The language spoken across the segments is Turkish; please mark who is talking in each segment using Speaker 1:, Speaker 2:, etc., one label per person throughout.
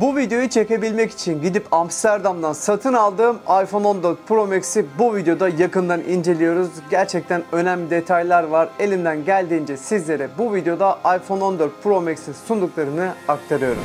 Speaker 1: Bu videoyu çekebilmek için gidip Amsterdam'dan satın aldığım iPhone 14 Pro Max'i bu videoda yakından inceliyoruz. Gerçekten önemli detaylar var. Elimden geldiğince sizlere bu videoda iPhone 14 Pro Max'in sunduklarını aktarıyorum.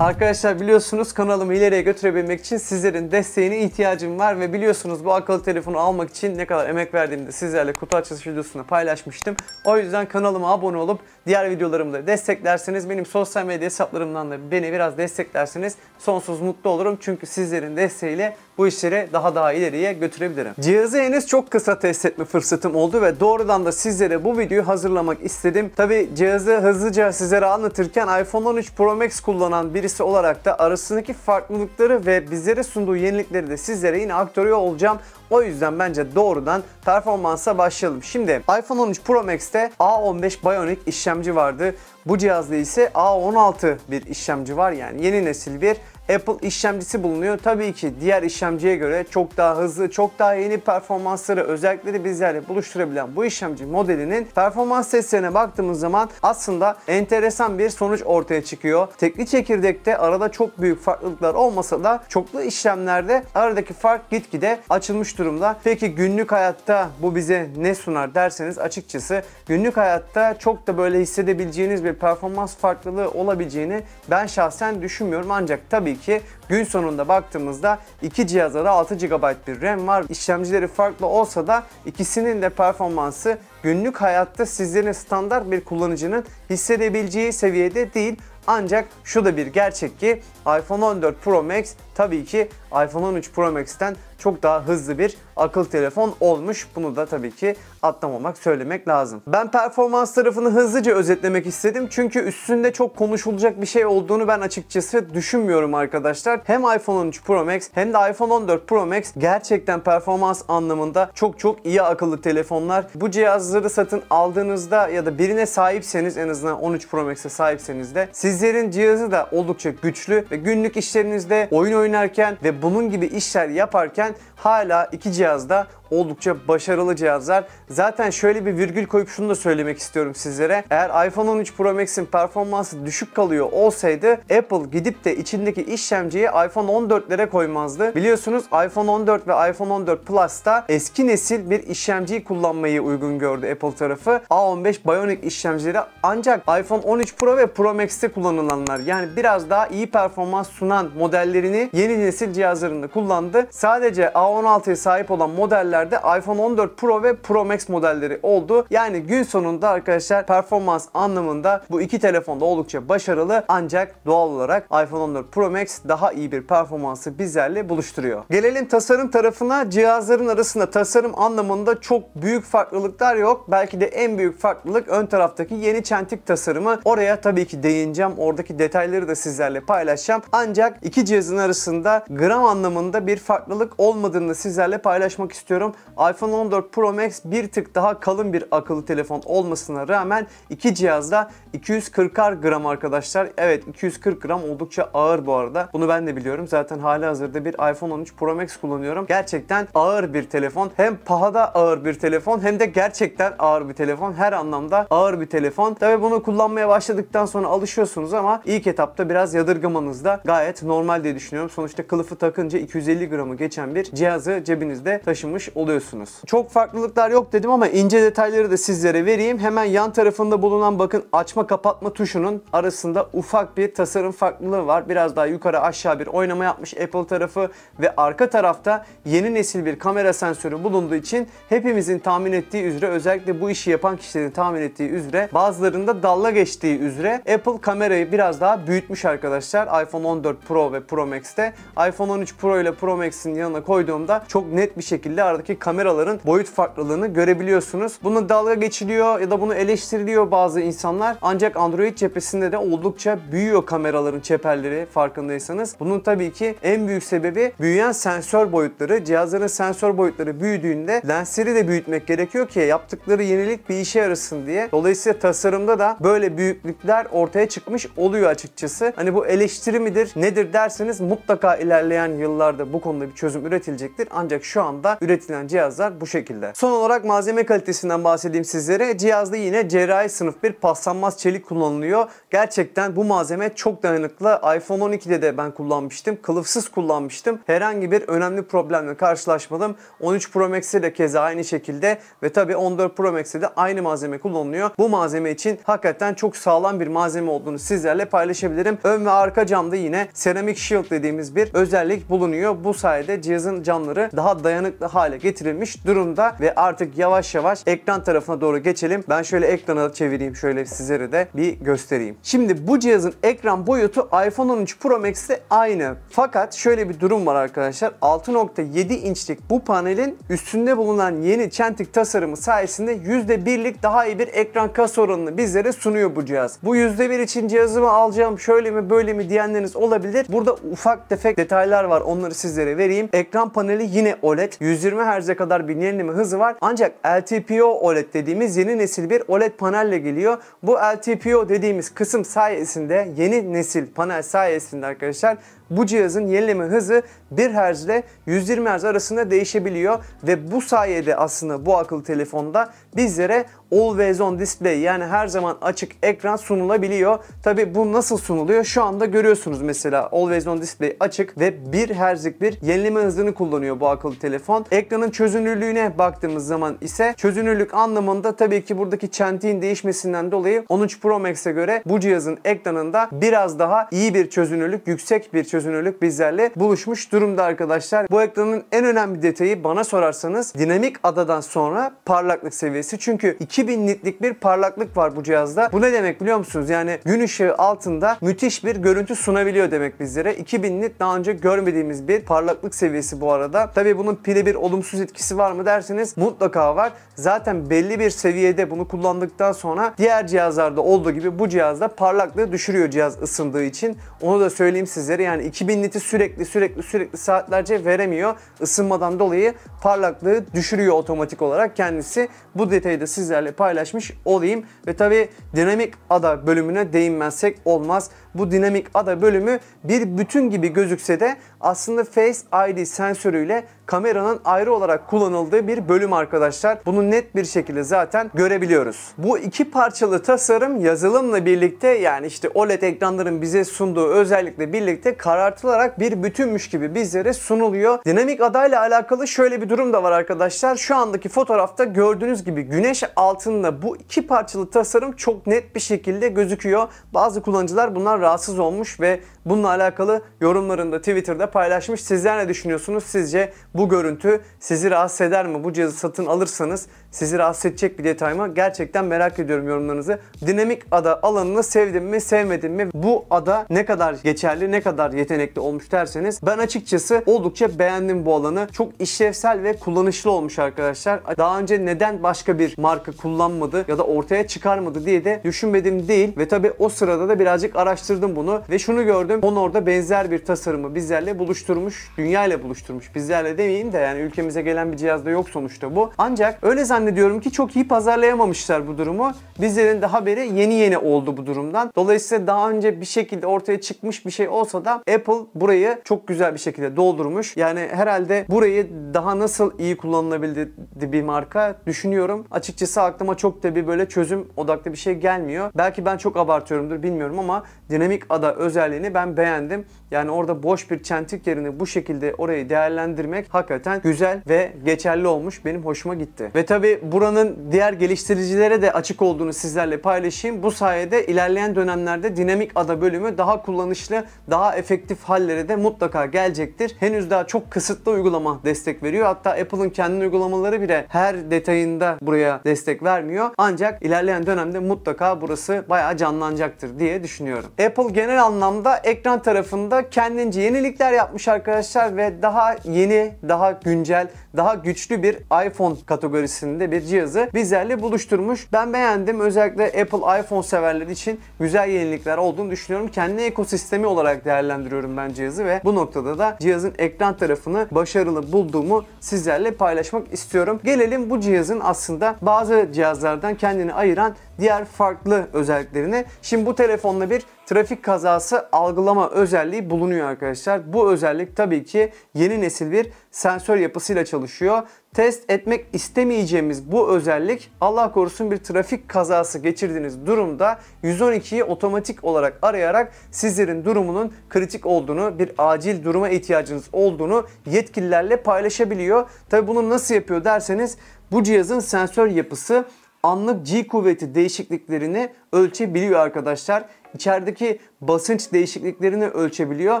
Speaker 1: Arkadaşlar biliyorsunuz kanalımı ileriye götürebilmek için sizlerin desteğine ihtiyacım var ve biliyorsunuz bu akıllı telefonu almak için ne kadar emek verdiğimde sizlerle kutu açılış videosunda paylaşmıştım. O yüzden kanalıma abone olup diğer videolarımı da desteklerseniz benim sosyal medya hesaplarımdan da beni biraz desteklerseniz sonsuz mutlu olurum. Çünkü sizlerin desteğiyle bu işleri daha daha ileriye götürebilirim. Cihazı henüz çok kısa test etme fırsatım oldu ve doğrudan da sizlere bu videoyu hazırlamak istedim. Tabi cihazı hızlıca sizlere anlatırken iPhone 13 Pro Max kullanan birisi serisi olarak da arasındaki farklılıkları ve bizlere sunduğu yenilikleri de sizlere yine aktarıyor olacağım. O yüzden bence doğrudan performansa başlayalım. Şimdi iPhone 13 Pro Max'te A15 Bionic işlemci vardı. Bu cihazda ise A16 bir işlemci var yani yeni nesil bir Apple işlemcisi bulunuyor. Tabii ki diğer işlemciye göre çok daha hızlı, çok daha yeni performansları, özellikleri bizlerle buluşturabilen bu işlemci modelinin performans testlerine baktığımız zaman aslında enteresan bir sonuç ortaya çıkıyor. Tekli çekirdekte arada çok büyük farklılıklar olmasa da çoklu işlemlerde aradaki fark gitgide açılmış durumda. Peki günlük hayatta bu bize ne sunar derseniz açıkçası günlük hayatta çok da böyle hissedebileceğiniz bir performans farklılığı olabileceğini ben şahsen düşünmüyorum. Ancak tabii ki. Gün sonunda baktığımızda iki cihazda da 6 GB bir RAM var. İşlemcileri farklı olsa da ikisinin de performansı günlük hayatta sizlerin standart bir kullanıcının hissedebileceği seviyede değil. Ancak şu da bir gerçek ki iPhone 14 Pro Max tabii ki iPhone 13 Pro Max'ten çok daha hızlı bir akıl telefon olmuş. Bunu da tabii ki atlamamak, söylemek lazım. Ben performans tarafını hızlıca özetlemek istedim. Çünkü üstünde çok konuşulacak bir şey olduğunu ben açıkçası düşünmüyorum arkadaşlar. Hem iPhone 13 Pro Max hem de iPhone 14 Pro Max gerçekten performans anlamında çok çok iyi akıllı telefonlar. Bu cihaz cihazları satın aldığınızda ya da birine sahipseniz en azından 13 Pro Max'e sahipseniz de sizlerin cihazı da oldukça güçlü ve günlük işlerinizde oyun oynarken ve bunun gibi işler yaparken hala iki cihazda oldukça başarılı cihazlar. Zaten şöyle bir virgül koyup şunu da söylemek istiyorum sizlere. Eğer iPhone 13 Pro Max'in performansı düşük kalıyor olsaydı Apple gidip de içindeki işlemciyi iPhone 14'lere koymazdı. Biliyorsunuz iPhone 14 ve iPhone 14 Plus'ta eski nesil bir işlemciyi kullanmayı uygun gördü Apple tarafı. A15 Bionic işlemcileri ancak iPhone 13 Pro ve Pro Max'te kullanılanlar. Yani biraz daha iyi performans sunan modellerini yeni nesil cihazlarında kullandı. Sadece A16'ya sahip olan modeller modellerde iPhone 14 Pro ve Pro Max modelleri oldu. Yani gün sonunda arkadaşlar performans anlamında bu iki telefon da oldukça başarılı ancak doğal olarak iPhone 14 Pro Max daha iyi bir performansı bizlerle buluşturuyor. Gelelim tasarım tarafına. Cihazların arasında tasarım anlamında çok büyük farklılıklar yok. Belki de en büyük farklılık ön taraftaki yeni çentik tasarımı. Oraya tabii ki değineceğim. Oradaki detayları da sizlerle paylaşacağım. Ancak iki cihazın arasında gram anlamında bir farklılık olmadığını sizlerle paylaşmak istiyorum ediyorum. iPhone 14 Pro Max bir tık daha kalın bir akıllı telefon olmasına rağmen iki cihazda 240'ar gram arkadaşlar. Evet 240 gram oldukça ağır bu arada. Bunu ben de biliyorum. Zaten hali hazırda bir iPhone 13 Pro Max kullanıyorum. Gerçekten ağır bir telefon. Hem pahada ağır bir telefon hem de gerçekten ağır bir telefon. Her anlamda ağır bir telefon. Tabi bunu kullanmaya başladıktan sonra alışıyorsunuz ama ilk etapta biraz yadırgamanız da gayet normal diye düşünüyorum. Sonuçta kılıfı takınca 250 gramı geçen bir cihazı cebinizde taşımış oluyorsunuz. Çok farklılıklar yok dedim ama ince detayları da sizlere vereyim. Hemen yan tarafında bulunan bakın açma kapatma tuşunun arasında ufak bir tasarım farklılığı var. Biraz daha yukarı aşağı bir oynama yapmış Apple tarafı ve arka tarafta yeni nesil bir kamera sensörü bulunduğu için hepimizin tahmin ettiği üzere özellikle bu işi yapan kişilerin tahmin ettiği üzere bazılarında dalla geçtiği üzere Apple kamerayı biraz daha büyütmüş arkadaşlar. iPhone 14 Pro ve Pro Max'te iPhone 13 Pro ile Pro Max'in yanına koyduğumda çok net bir şekilde aradaki arasındaki kameraların boyut farklılığını görebiliyorsunuz. Bunu dalga geçiliyor ya da bunu eleştiriliyor bazı insanlar. Ancak Android cephesinde de oldukça büyüyor kameraların çeperleri farkındaysanız. Bunun tabii ki en büyük sebebi büyüyen sensör boyutları. Cihazların sensör boyutları büyüdüğünde lensleri de büyütmek gerekiyor ki yaptıkları yenilik bir işe yarasın diye. Dolayısıyla tasarımda da böyle büyüklükler ortaya çıkmış oluyor açıkçası. Hani bu eleştiri midir nedir derseniz mutlaka ilerleyen yıllarda bu konuda bir çözüm üretilecektir. Ancak şu anda üretilen üreten cihazlar bu şekilde. Son olarak malzeme kalitesinden bahsedeyim sizlere. Cihazda yine cerrahi sınıf bir paslanmaz çelik kullanılıyor. Gerçekten bu malzeme çok dayanıklı. iPhone 12'de de ben kullanmıştım. Kılıfsız kullanmıştım. Herhangi bir önemli problemle karşılaşmadım. 13 Pro Max'te de keza aynı şekilde ve tabii 14 Pro Max'te de aynı malzeme kullanılıyor. Bu malzeme için hakikaten çok sağlam bir malzeme olduğunu sizlerle paylaşabilirim. Ön ve arka camda yine Ceramic Shield dediğimiz bir özellik bulunuyor. Bu sayede cihazın camları daha dayanıklı hale getirilmiş durumda ve artık yavaş yavaş ekran tarafına doğru geçelim. Ben şöyle ekranı çevireyim şöyle sizlere de bir göstereyim. Şimdi bu cihazın ekran boyutu iPhone 13 Pro Max'te aynı. Fakat şöyle bir durum var arkadaşlar. 6.7 inçlik bu panelin üstünde bulunan yeni çentik tasarımı sayesinde %1'lik daha iyi bir ekran kasa oranını bizlere sunuyor bu cihaz. Bu %1 için cihazımı alacağım şöyle mi böyle mi diyenleriniz olabilir. Burada ufak tefek detaylar var onları sizlere vereyim. Ekran paneli yine OLED. 120 MHz'e kadar bir yenileme hızı var. Ancak LTPO OLED dediğimiz yeni nesil bir OLED panelle geliyor. Bu LTPO dediğimiz kısım sayesinde yeni nesil panel sayesinde arkadaşlar bu cihazın yenileme hızı 1 Hz ile 120 Hz arasında değişebiliyor ve bu sayede aslında bu akıllı telefonda bizlere Always On Display yani her zaman açık ekran sunulabiliyor. Tabi bu nasıl sunuluyor? Şu anda görüyorsunuz mesela Always On Display açık ve 1 Hz'lik bir yenileme hızını kullanıyor bu akıllı telefon. Ekranın çözünürlüğüne baktığımız zaman ise çözünürlük anlamında tabii ki buradaki çentiğin değişmesinden dolayı 13 Pro Max'e göre bu cihazın ekranında biraz daha iyi bir çözünürlük, yüksek bir çözünürlük çözünürlük bizlerle buluşmuş durumda arkadaşlar. Bu ekranın en önemli detayı bana sorarsanız dinamik adadan sonra parlaklık seviyesi. Çünkü 2000 nitlik bir parlaklık var bu cihazda. Bu ne demek biliyor musunuz? Yani gün ışığı altında müthiş bir görüntü sunabiliyor demek bizlere. 2000 nit daha önce görmediğimiz bir parlaklık seviyesi bu arada. Tabii bunun pile bir olumsuz etkisi var mı derseniz mutlaka var. Zaten belli bir seviyede bunu kullandıktan sonra diğer cihazlarda olduğu gibi bu cihazda parlaklığı düşürüyor cihaz ısındığı için. Onu da söyleyeyim sizlere yani 2000 niti sürekli sürekli sürekli saatlerce veremiyor. Isınmadan dolayı parlaklığı düşürüyor otomatik olarak kendisi. Bu detayı da sizlerle paylaşmış olayım. Ve tabi dinamik ada bölümüne değinmezsek olmaz. Bu dinamik ada bölümü bir bütün gibi gözükse de aslında Face ID sensörüyle kameranın ayrı olarak kullanıldığı bir bölüm arkadaşlar. Bunu net bir şekilde zaten görebiliyoruz. Bu iki parçalı tasarım yazılımla birlikte yani işte OLED ekranların bize sunduğu özellikle birlikte karartılarak bir bütünmüş gibi bizlere sunuluyor. Dinamik adayla alakalı şöyle bir durum da var arkadaşlar. Şu andaki fotoğrafta gördüğünüz gibi güneş altında bu iki parçalı tasarım çok net bir şekilde gözüküyor. Bazı kullanıcılar bunlar rahatsız olmuş ve bununla alakalı yorumlarında Twitter'da paylaşmış. Sizler ne düşünüyorsunuz? Sizce bu görüntü sizi rahatsız eder mi? Bu cihazı satın alırsanız sizi rahatsız edecek bir detay mı? Gerçekten merak ediyorum yorumlarınızı. Dinamik ada alanını sevdim mi sevmedim mi? Bu ada ne kadar geçerli ne kadar yetenekli olmuş derseniz ben açıkçası oldukça beğendim bu alanı. Çok işlevsel ve kullanışlı olmuş arkadaşlar. Daha önce neden başka bir marka kullanmadı ya da ortaya çıkarmadı diye de düşünmedim değil. Ve tabi o sırada da birazcık araştırdım bunu ve şunu gördüm. Honor'da benzer bir tasarımı bizlerle buluşturmuş, dünya ile buluşturmuş. Bizlerle demeyin de yani ülkemize gelen bir cihazda yok sonuçta bu. Ancak öyle zannediyorum ki çok iyi pazarlayamamışlar bu durumu. Bizlerin de haberi yeni yeni oldu bu durumdan. Dolayısıyla daha önce bir şekilde ortaya çıkmış bir şey olsa da Apple burayı çok güzel bir şekilde doldurmuş. Yani herhalde burayı daha nasıl iyi kullanılabilirdi bir marka düşünüyorum. Açıkçası aklıma çok da bir böyle çözüm odaklı bir şey gelmiyor. Belki ben çok abartıyorumdur bilmiyorum ama dinamik ada özelliğini ben beğendim. Yani orada boş bir çent kritik yerini bu şekilde orayı değerlendirmek hakikaten güzel ve geçerli olmuş. Benim hoşuma gitti. Ve tabi buranın diğer geliştiricilere de açık olduğunu sizlerle paylaşayım. Bu sayede ilerleyen dönemlerde dinamik ada bölümü daha kullanışlı, daha efektif hallere de mutlaka gelecektir. Henüz daha çok kısıtlı uygulama destek veriyor. Hatta Apple'ın kendi uygulamaları bile her detayında buraya destek vermiyor. Ancak ilerleyen dönemde mutlaka burası bayağı canlanacaktır diye düşünüyorum. Apple genel anlamda ekran tarafında kendince yenilikler yapmış arkadaşlar ve daha yeni, daha güncel, daha güçlü bir iPhone kategorisinde bir cihazı bizlerle buluşturmuş. Ben beğendim. Özellikle Apple iPhone severleri için güzel yenilikler olduğunu düşünüyorum. Kendi ekosistemi olarak değerlendiriyorum ben cihazı ve bu noktada da cihazın ekran tarafını başarılı bulduğumu sizlerle paylaşmak istiyorum. Gelelim bu cihazın aslında bazı cihazlardan kendini ayıran diğer farklı özelliklerine. Şimdi bu telefonla bir trafik kazası algılama özelliği bulunuyor arkadaşlar. Bu özellik tabii ki yeni nesil bir sensör yapısıyla çalışıyor. Test etmek istemeyeceğimiz bu özellik Allah korusun bir trafik kazası geçirdiğiniz durumda 112'yi otomatik olarak arayarak sizlerin durumunun kritik olduğunu, bir acil duruma ihtiyacınız olduğunu yetkililerle paylaşabiliyor. Tabii bunu nasıl yapıyor derseniz bu cihazın sensör yapısı anlık G kuvveti değişikliklerini ölçebiliyor arkadaşlar içerideki basınç değişikliklerini ölçebiliyor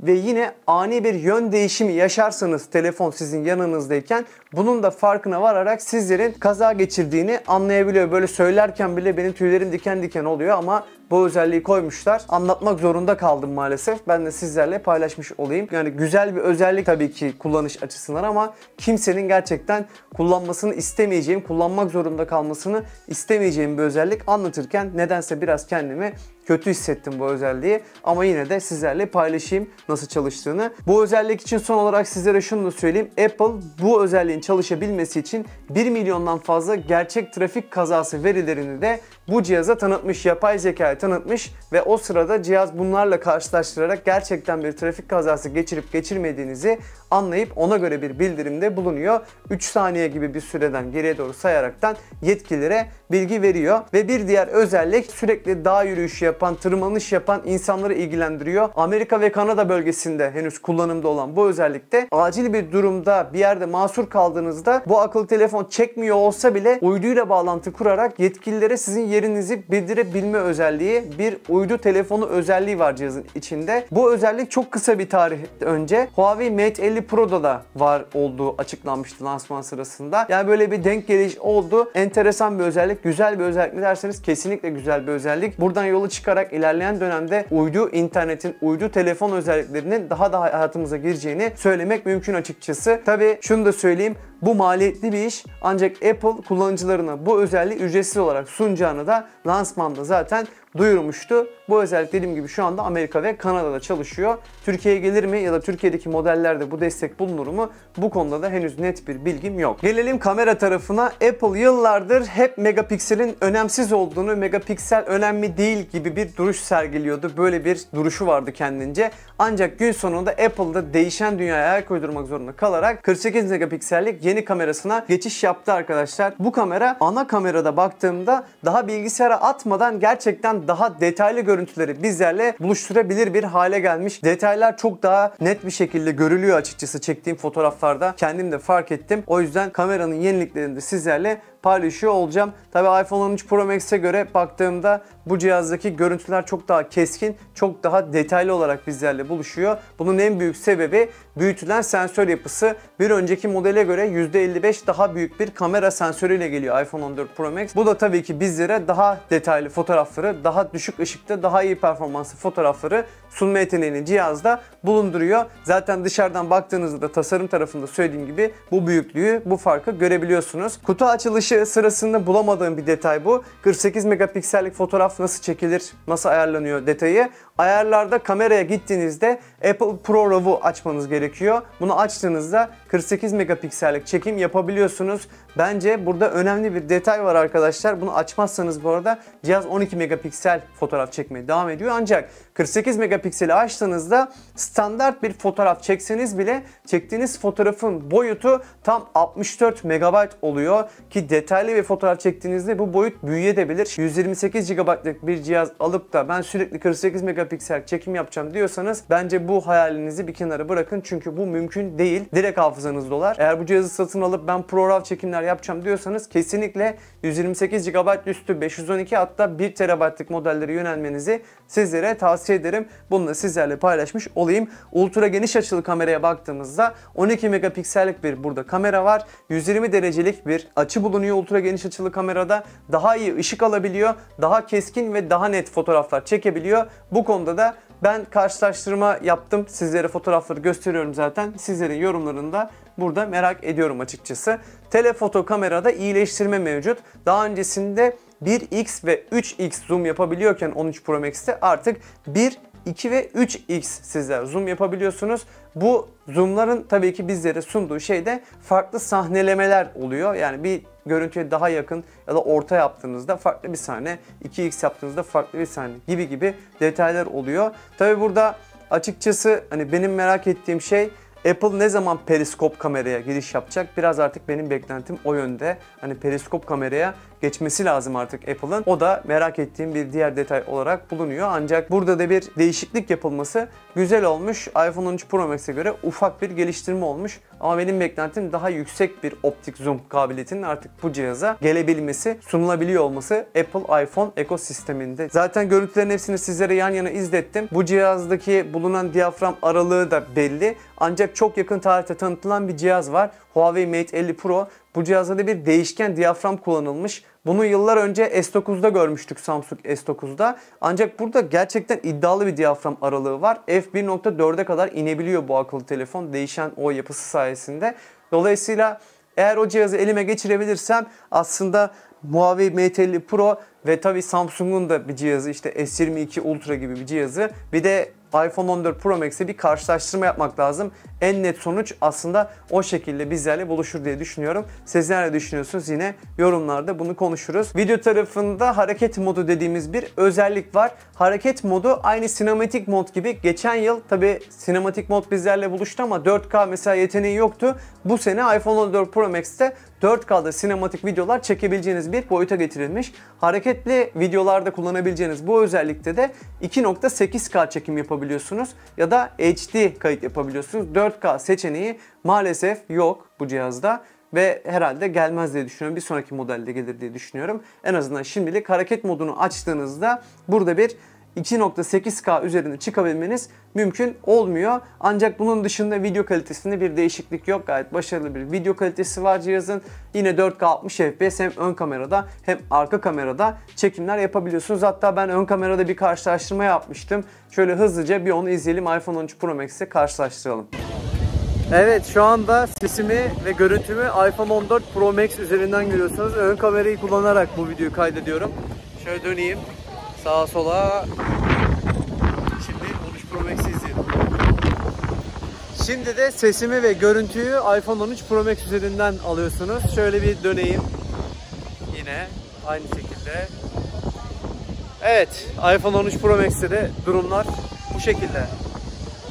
Speaker 1: ve yine ani bir yön değişimi yaşarsanız telefon sizin yanınızdayken bunun da farkına vararak sizlerin kaza geçirdiğini anlayabiliyor. Böyle söylerken bile benim tüylerim diken diken oluyor ama bu özelliği koymuşlar. Anlatmak zorunda kaldım maalesef. Ben de sizlerle paylaşmış olayım. Yani güzel bir özellik tabii ki kullanış açısından ama kimsenin gerçekten kullanmasını istemeyeceğim, kullanmak zorunda kalmasını istemeyeceğim bir özellik anlatırken nedense biraz kendimi kötü hissettim bu özelliği ama yine de sizlerle paylaşayım nasıl çalıştığını. Bu özellik için son olarak sizlere şunu da söyleyeyim. Apple bu özelliğin çalışabilmesi için 1 milyondan fazla gerçek trafik kazası verilerini de bu cihaza tanıtmış, yapay zekayı tanıtmış ve o sırada cihaz bunlarla karşılaştırarak gerçekten bir trafik kazası geçirip geçirmediğinizi anlayıp ona göre bir bildirimde bulunuyor. 3 saniye gibi bir süreden geriye doğru sayaraktan yetkililere bilgi veriyor ve bir diğer özellik sürekli dağ yürüyüşü yapan, tırmanış yapan insanları ilgilendiriyor. Amerika ve Kanada bölgesinde henüz kullanımda olan bu özellikte acil bir durumda bir yerde mahsur kaldığınızda bu akıllı telefon çekmiyor olsa bile uyduyla bağlantı kurarak yetkililere sizin yerinizi bildirebilme özelliği bir uydu telefonu özelliği var cihazın içinde. Bu özellik çok kısa bir tarih önce Huawei Mate 50 Pro'da da var olduğu açıklanmıştı lansman sırasında. Yani böyle bir denk geliş oldu. Enteresan bir özellik, güzel bir özellik mi derseniz kesinlikle güzel bir özellik. Buradan yola çık çıkarak ilerleyen dönemde uydu internetin, uydu telefon özelliklerinin daha da hayatımıza gireceğini söylemek mümkün açıkçası. Tabii şunu da söyleyeyim bu maliyetli bir iş ancak Apple kullanıcılarına bu özelliği ücretsiz olarak sunacağını da lansmanda zaten duyurmuştu. Bu özellik dediğim gibi şu anda Amerika ve Kanada'da çalışıyor. Türkiye'ye gelir mi ya da Türkiye'deki modellerde bu destek bulunur mu? Bu konuda da henüz net bir bilgim yok. Gelelim kamera tarafına. Apple yıllardır hep megapikselin önemsiz olduğunu, megapiksel önemli değil gibi bir duruş sergiliyordu. Böyle bir duruşu vardı kendince. Ancak gün sonunda Apple'da değişen dünyaya ayak uydurmak zorunda kalarak 48 megapiksellik yeni yeni kamerasına geçiş yaptı arkadaşlar. Bu kamera ana kamerada baktığımda daha bilgisayara atmadan gerçekten daha detaylı görüntüleri bizlerle buluşturabilir bir hale gelmiş. Detaylar çok daha net bir şekilde görülüyor açıkçası çektiğim fotoğraflarda. Kendim de fark ettim. O yüzden kameranın yeniliklerini de sizlerle paylaşıyor olacağım. Tabi iPhone 13 Pro Max'e göre baktığımda bu cihazdaki görüntüler çok daha keskin, çok daha detaylı olarak bizlerle buluşuyor. Bunun en büyük sebebi büyütülen sensör yapısı. Bir önceki modele göre %55 daha büyük bir kamera sensörüyle geliyor iPhone 14 Pro Max. Bu da tabii ki bizlere daha detaylı fotoğrafları, daha düşük ışıkta daha iyi performanslı fotoğrafları sunma yeteneğini cihazda bulunduruyor. Zaten dışarıdan baktığınızda da tasarım tarafında söylediğim gibi bu büyüklüğü, bu farkı görebiliyorsunuz. Kutu açılışı sırasında bulamadığım bir detay bu. 48 megapiksellik fotoğraf nasıl çekilir, nasıl ayarlanıyor detayı. Ayarlarda kameraya gittiğinizde Apple Pro RAW'u açmanız gerekiyor. Bunu açtığınızda 48 megapiksellik çekim yapabiliyorsunuz. Bence burada önemli bir detay var arkadaşlar. Bunu açmazsanız bu arada cihaz 12 megapiksel fotoğraf çekmeye devam ediyor. Ancak 48 megapikseli açtığınızda standart bir fotoğraf çekseniz bile çektiğiniz fotoğrafın boyutu tam 64 MB oluyor ki detaylı bir fotoğraf çektiğinizde bu boyut büyüyebilir. 128 GB'lık bir cihaz alıp da ben sürekli 48 megapiksel çekim yapacağım diyorsanız bence bu hayalinizi bir kenara bırakın çünkü bu mümkün değil. Direkt hafızanız dolar. Eğer bu cihazı satın alıp ben pro ProRAW çekimler yapacağım diyorsanız kesinlikle 128 GB üstü 512 hatta 1 TB'lık modellere yönelmenizi sizlere tavsiye ederim. Bunu da sizlerle paylaşmış olayım. Ultra geniş açılı kameraya baktığımızda 12 megapiksellik bir burada kamera var. 120 derecelik bir açı bulunuyor ultra geniş açılı kamerada. Daha iyi ışık alabiliyor. Daha keskin ve daha net fotoğraflar çekebiliyor. Bu konuda da ben karşılaştırma yaptım. Sizlere fotoğrafları gösteriyorum zaten. Sizlerin yorumlarını da burada merak ediyorum açıkçası. Telefoto kamerada iyileştirme mevcut. Daha öncesinde 1x ve 3x zoom yapabiliyorken 13 Pro Max'te artık 1 2 ve 3x sizler zoom yapabiliyorsunuz. Bu zoomların tabii ki bizlere sunduğu şey de farklı sahnelemeler oluyor. Yani bir görüntüye daha yakın ya da orta yaptığınızda farklı bir sahne, 2x yaptığınızda farklı bir sahne gibi gibi detaylar oluyor. Tabii burada açıkçası hani benim merak ettiğim şey Apple ne zaman periskop kameraya giriş yapacak? Biraz artık benim beklentim o yönde. Hani periskop kameraya geçmesi lazım artık Apple'ın. O da merak ettiğim bir diğer detay olarak bulunuyor. Ancak burada da bir değişiklik yapılması güzel olmuş. iPhone 13 Pro Max'e göre ufak bir geliştirme olmuş. Ama benim beklentim daha yüksek bir optik zoom kabiliyetinin artık bu cihaza gelebilmesi, sunulabiliyor olması Apple iPhone ekosisteminde. Zaten görüntülerin hepsini sizlere yan yana izlettim. Bu cihazdaki bulunan diyafram aralığı da belli. Ancak çok yakın tarihte tanıtılan bir cihaz var. Huawei Mate 50 Pro. Bu cihazda da bir değişken diyafram kullanılmış. Bunu yıllar önce S9'da görmüştük Samsung S9'da. Ancak burada gerçekten iddialı bir diyafram aralığı var. F1.4'e kadar inebiliyor bu akıllı telefon değişen o yapısı sayesinde. Dolayısıyla eğer o cihazı elime geçirebilirsem aslında Huawei Mate 50 Pro ve tabi Samsung'un da bir cihazı işte S22 Ultra gibi bir cihazı bir de iPhone 14 Pro Max'e bir karşılaştırma yapmak lazım. En net sonuç aslında o şekilde bizlerle buluşur diye düşünüyorum. Siz nerede düşünüyorsunuz yine yorumlarda bunu konuşuruz. Video tarafında hareket modu dediğimiz bir özellik var. Hareket modu aynı sinematik mod gibi. Geçen yıl tabi sinematik mod bizlerle buluştu ama 4K mesela yeteneği yoktu. Bu sene iPhone 14 Pro Max'te 4K'da sinematik videolar çekebileceğiniz bir boyuta getirilmiş. Hareketli videolarda kullanabileceğiniz bu özellikte de 2.8K çekim yapabilirsiniz yapabiliyorsunuz ya da HD kayıt yapabiliyorsunuz. 4K seçeneği maalesef yok bu cihazda ve herhalde gelmez diye düşünüyorum. Bir sonraki modelde gelir diye düşünüyorum. En azından şimdilik hareket modunu açtığınızda burada bir 2.8K üzerinde çıkabilmeniz mümkün olmuyor. Ancak bunun dışında video kalitesinde bir değişiklik yok. Gayet başarılı bir video kalitesi var cihazın. Yine 4K 60 FPS hem ön kamerada hem arka kamerada çekimler yapabiliyorsunuz. Hatta ben ön kamerada bir karşılaştırma yapmıştım. Şöyle hızlıca bir onu izleyelim. iPhone 13 Pro Max'e karşılaştıralım. Evet şu anda sesimi ve görüntümü iPhone 14 Pro Max üzerinden görüyorsunuz. Ön kamerayı kullanarak bu videoyu kaydediyorum. Şöyle döneyim sağa sola. Şimdi 13 Pro Max'i izleyelim. Şimdi de sesimi ve görüntüyü iPhone 13 Pro Max üzerinden alıyorsunuz. Şöyle bir döneyim. Yine aynı şekilde. Evet, iPhone 13 Pro Max'te de durumlar bu şekilde.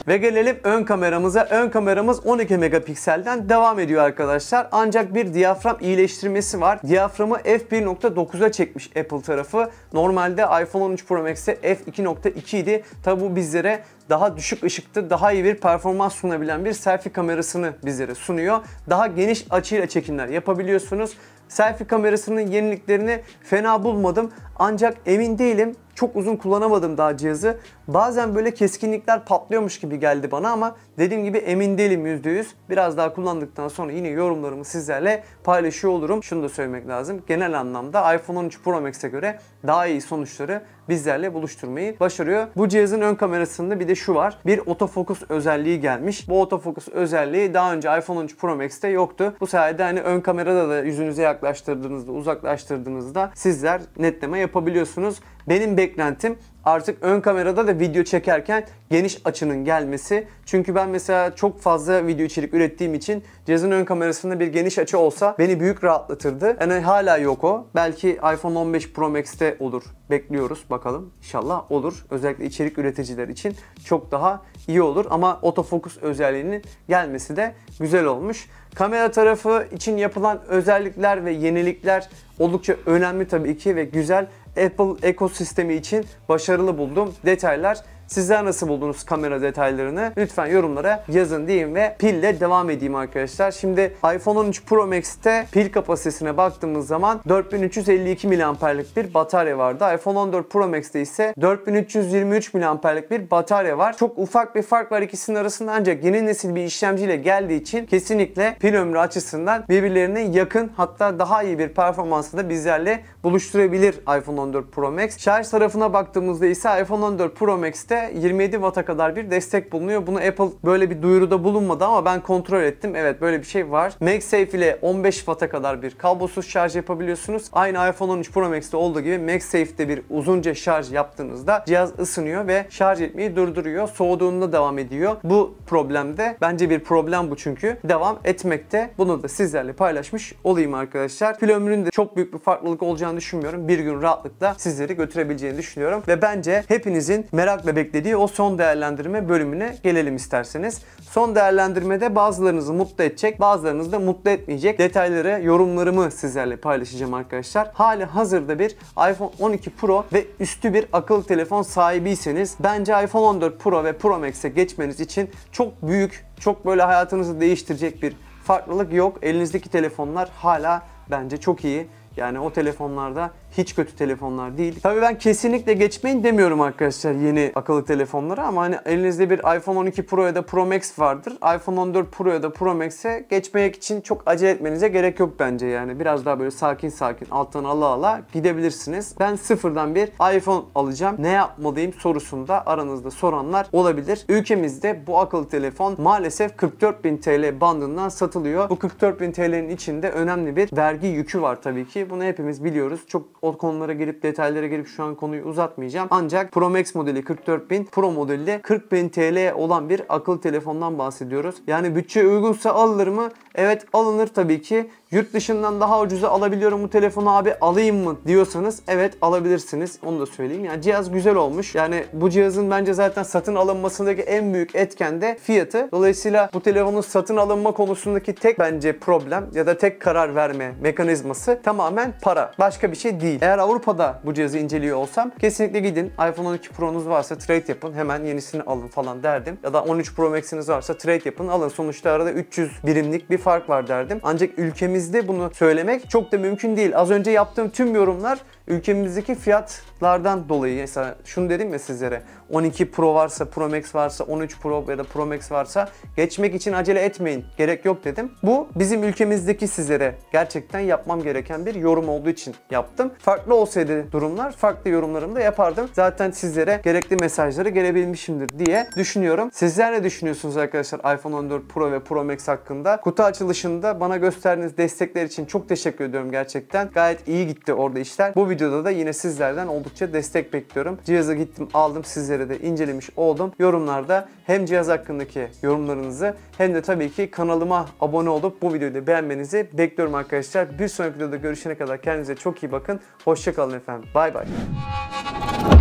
Speaker 1: Ve gelelim ön kameramıza. Ön kameramız 12 megapikselden devam ediyor arkadaşlar. Ancak bir diyafram iyileştirmesi var. Diyaframı f1.9'a çekmiş Apple tarafı. Normalde iPhone 13 Pro Max'te f2.2 idi. Tabi bu bizlere daha düşük ışıkta daha iyi bir performans sunabilen bir selfie kamerasını bizlere sunuyor. Daha geniş açıyla çekimler yapabiliyorsunuz. Selfie kamerasının yeniliklerini fena bulmadım ancak emin değilim. Çok uzun kullanamadım daha cihazı. Bazen böyle keskinlikler patlıyormuş gibi geldi bana ama dediğim gibi emin değilim %100. Biraz daha kullandıktan sonra yine yorumlarımı sizlerle paylaşıyor olurum. Şunu da söylemek lazım. Genel anlamda iPhone 13 Pro Max'e göre daha iyi sonuçları bizlerle buluşturmayı başarıyor. Bu cihazın ön kamerasında bir de şu var. Bir otofokus özelliği gelmiş. Bu otofokus özelliği daha önce iPhone 13 Pro Max'te yoktu. Bu sayede hani ön kamerada da yüzünüze yaklaştırdığınızda, uzaklaştırdığınızda sizler netleme yapabiliyorsunuz. Benim beklentim artık ön kamerada da video çekerken geniş açının gelmesi. Çünkü ben mesela çok fazla video içerik ürettiğim için cihazın ön kamerasında bir geniş açı olsa beni büyük rahatlatırdı. Yani hala yok o. Belki iPhone 15 Pro Max'te olur. Bekliyoruz bakalım. İnşallah olur. Özellikle içerik üreticiler için çok daha iyi olur ama otofokus özelliğinin gelmesi de güzel olmuş. Kamera tarafı için yapılan özellikler ve yenilikler oldukça önemli tabii ki ve güzel. Apple ekosistemi için başarılı buldum. Detaylar Sizler nasıl buldunuz kamera detaylarını? Lütfen yorumlara yazın diyeyim ve pille devam edeyim arkadaşlar. Şimdi iPhone 13 Pro Max'te pil kapasitesine baktığımız zaman 4352 miliamperlik bir batarya vardı. iPhone 14 Pro Max'te ise 4323 miliamperlik bir batarya var. Çok ufak bir fark var ikisinin arasında ancak yeni nesil bir işlemciyle geldiği için kesinlikle pil ömrü açısından birbirlerine yakın hatta daha iyi bir performansı da bizlerle buluşturabilir iPhone 14 Pro Max. Şarj tarafına baktığımızda ise iPhone 14 Pro Max'te 27 Watt'a kadar bir destek bulunuyor. Bunu Apple böyle bir duyuruda bulunmadı ama ben kontrol ettim. Evet böyle bir şey var. MagSafe ile 15 Watt'a kadar bir kablosuz şarj yapabiliyorsunuz. Aynı iPhone 13 Pro Max'te olduğu gibi MagSafe'de bir uzunca şarj yaptığınızda cihaz ısınıyor ve şarj etmeyi durduruyor. Soğuduğunda devam ediyor. Bu problemde bence bir problem bu çünkü devam etmekte. Bunu da sizlerle paylaşmış olayım arkadaşlar. Pil ömründe çok büyük bir farklılık olacağını düşünmüyorum. Bir gün rahatlıkla sizleri götürebileceğini düşünüyorum ve bence hepinizin merakla beklediğiniz beklediği o son değerlendirme bölümüne gelelim isterseniz. Son değerlendirmede bazılarınızı mutlu edecek, bazılarınızı da mutlu etmeyecek detayları, yorumlarımı sizlerle paylaşacağım arkadaşlar. Hali hazırda bir iPhone 12 Pro ve üstü bir akıllı telefon sahibiyseniz bence iPhone 14 Pro ve Pro Max'e geçmeniz için çok büyük, çok böyle hayatınızı değiştirecek bir farklılık yok. Elinizdeki telefonlar hala bence çok iyi. Yani o telefonlarda hiç kötü telefonlar değil. Tabii ben kesinlikle geçmeyin demiyorum arkadaşlar yeni akıllı telefonlara ama hani elinizde bir iPhone 12 Pro ya da Pro Max vardır. iPhone 14 Pro ya da Pro Max'e geçmek için çok acele etmenize gerek yok bence yani. Biraz daha böyle sakin sakin alttan ala ala gidebilirsiniz. Ben sıfırdan bir iPhone alacağım. Ne yapmalıyım sorusunda aranızda soranlar olabilir. Ülkemizde bu akıllı telefon maalesef 44.000 TL bandından satılıyor. Bu 44.000 TL'nin içinde önemli bir vergi yükü var tabii ki. Bunu hepimiz biliyoruz. Çok o konulara girip detaylara girip şu an konuyu uzatmayacağım. Ancak Pro Max modeli 44000, Pro modeli de 40000 TL olan bir akıllı telefondan bahsediyoruz. Yani bütçe uygunsa alınır mı? Evet alınır tabii ki. Yurt dışından daha ucuza alabiliyorum bu telefonu abi alayım mı diyorsanız evet alabilirsiniz. Onu da söyleyeyim. Yani cihaz güzel olmuş. Yani bu cihazın bence zaten satın alınmasındaki en büyük etken de fiyatı. Dolayısıyla bu telefonun satın alınma konusundaki tek bence problem ya da tek karar verme mekanizması tamamen para. Başka bir şey değil değil. Eğer Avrupa'da bu cihazı inceliyor olsam kesinlikle gidin iPhone 12 Pro'nuz varsa trade yapın hemen yenisini alın falan derdim. Ya da 13 Pro Max'iniz varsa trade yapın alın. Sonuçta arada 300 birimlik bir fark var derdim. Ancak ülkemizde bunu söylemek çok da mümkün değil. Az önce yaptığım tüm yorumlar ülkemizdeki fiyatlardan dolayı mesela şunu dedim mi sizlere 12 Pro varsa Pro Max varsa 13 Pro ya da Pro Max varsa geçmek için acele etmeyin gerek yok dedim. Bu bizim ülkemizdeki sizlere gerçekten yapmam gereken bir yorum olduğu için yaptım. Farklı olsaydı durumlar farklı yorumlarımı da yapardım. Zaten sizlere gerekli mesajları gelebilmişimdir diye düşünüyorum. Sizler ne düşünüyorsunuz arkadaşlar iPhone 14 Pro ve Pro Max hakkında? Kutu açılışında bana gösterdiğiniz destekler için çok teşekkür ediyorum gerçekten. Gayet iyi gitti orada işler. Bu videoda da yine sizlerden oldukça destek bekliyorum. Cihazı gittim aldım sizlere de incelemiş oldum. Yorumlarda hem cihaz hakkındaki yorumlarınızı hem de tabii ki kanalıma abone olup bu videoyu da beğenmenizi bekliyorum arkadaşlar. Bir sonraki videoda görüşene kadar kendinize çok iyi bakın. Hoşçakalın efendim. Bay bay.